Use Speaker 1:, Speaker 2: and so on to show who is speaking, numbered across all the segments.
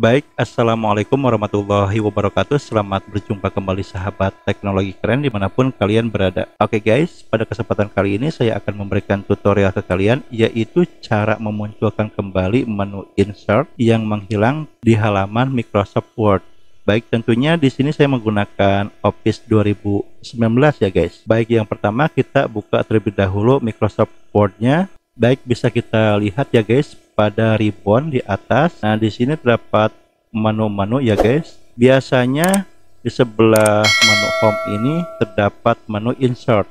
Speaker 1: Baik, Assalamualaikum warahmatullahi wabarakatuh Selamat berjumpa kembali sahabat teknologi keren dimanapun kalian berada Oke guys, pada kesempatan kali ini saya akan memberikan tutorial ke kalian Yaitu cara memunculkan kembali menu insert yang menghilang di halaman Microsoft Word Baik, tentunya di sini saya menggunakan Office 2019 ya guys Baik, yang pertama kita buka terlebih dahulu Microsoft Word-nya Baik, bisa kita lihat ya guys pada ribbon di atas. Nah, di sini terdapat menu-menu ya guys. Biasanya di sebelah menu home ini terdapat menu insert.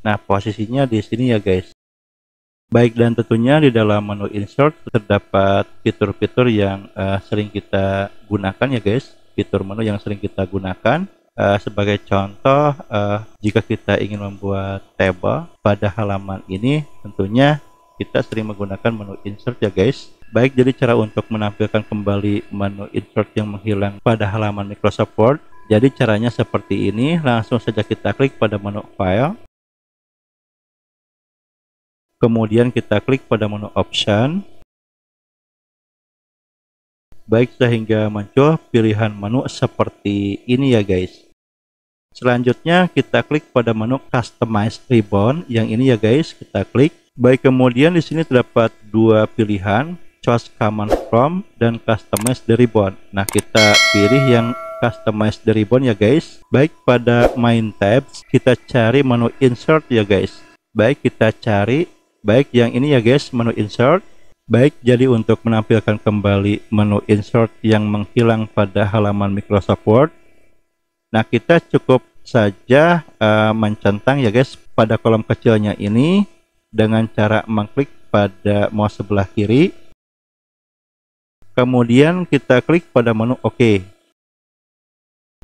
Speaker 1: Nah, posisinya di sini ya guys. Baik dan tentunya di dalam menu insert terdapat fitur-fitur yang uh, sering kita gunakan ya guys. Fitur menu yang sering kita gunakan Uh, sebagai contoh, uh, jika kita ingin membuat table pada halaman ini, tentunya kita sering menggunakan menu insert ya guys. Baik, jadi cara untuk menampilkan kembali menu insert yang menghilang pada halaman Microsoft Word. Jadi caranya seperti ini, langsung saja kita klik pada menu file. Kemudian kita klik pada menu option. Baik, sehingga muncul pilihan menu seperti ini ya guys. Selanjutnya kita klik pada menu Customize Ribbon yang ini ya guys, kita klik. Baik, kemudian di sini terdapat dua pilihan, Choose Command From dan Customize the Ribbon. Nah, kita pilih yang Customize the Ribbon ya guys. Baik, pada Main Tabs kita cari menu Insert ya guys. Baik, kita cari baik yang ini ya guys, menu Insert. Baik, jadi untuk menampilkan kembali menu Insert yang menghilang pada halaman Microsoft Word, Nah, kita cukup saja uh, mencentang ya guys pada kolom kecilnya ini dengan cara mengklik pada mouse sebelah kiri. Kemudian kita klik pada menu OK.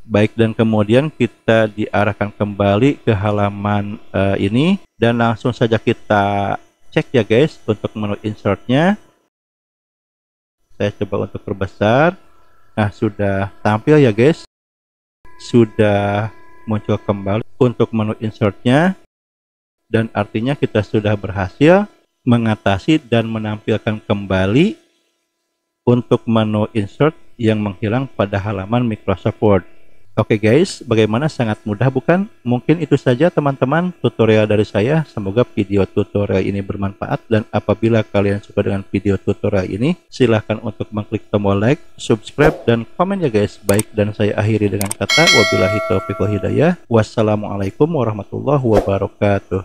Speaker 1: Baik, dan kemudian kita diarahkan kembali ke halaman uh, ini. Dan langsung saja kita cek ya guys untuk menu insertnya. Saya coba untuk perbesar. Nah, sudah tampil ya guys sudah muncul kembali untuk menu insertnya dan artinya kita sudah berhasil mengatasi dan menampilkan kembali untuk menu insert yang menghilang pada halaman Microsoft Word. Oke guys, bagaimana sangat mudah bukan? Mungkin itu saja teman-teman tutorial dari saya. Semoga video tutorial ini bermanfaat dan apabila kalian suka dengan video tutorial ini, silahkan untuk mengklik tombol like, subscribe, dan komen ya guys. Baik, dan saya akhiri dengan kata wabillahi taufiq wa hidayah. Wassalamualaikum warahmatullahi wabarakatuh.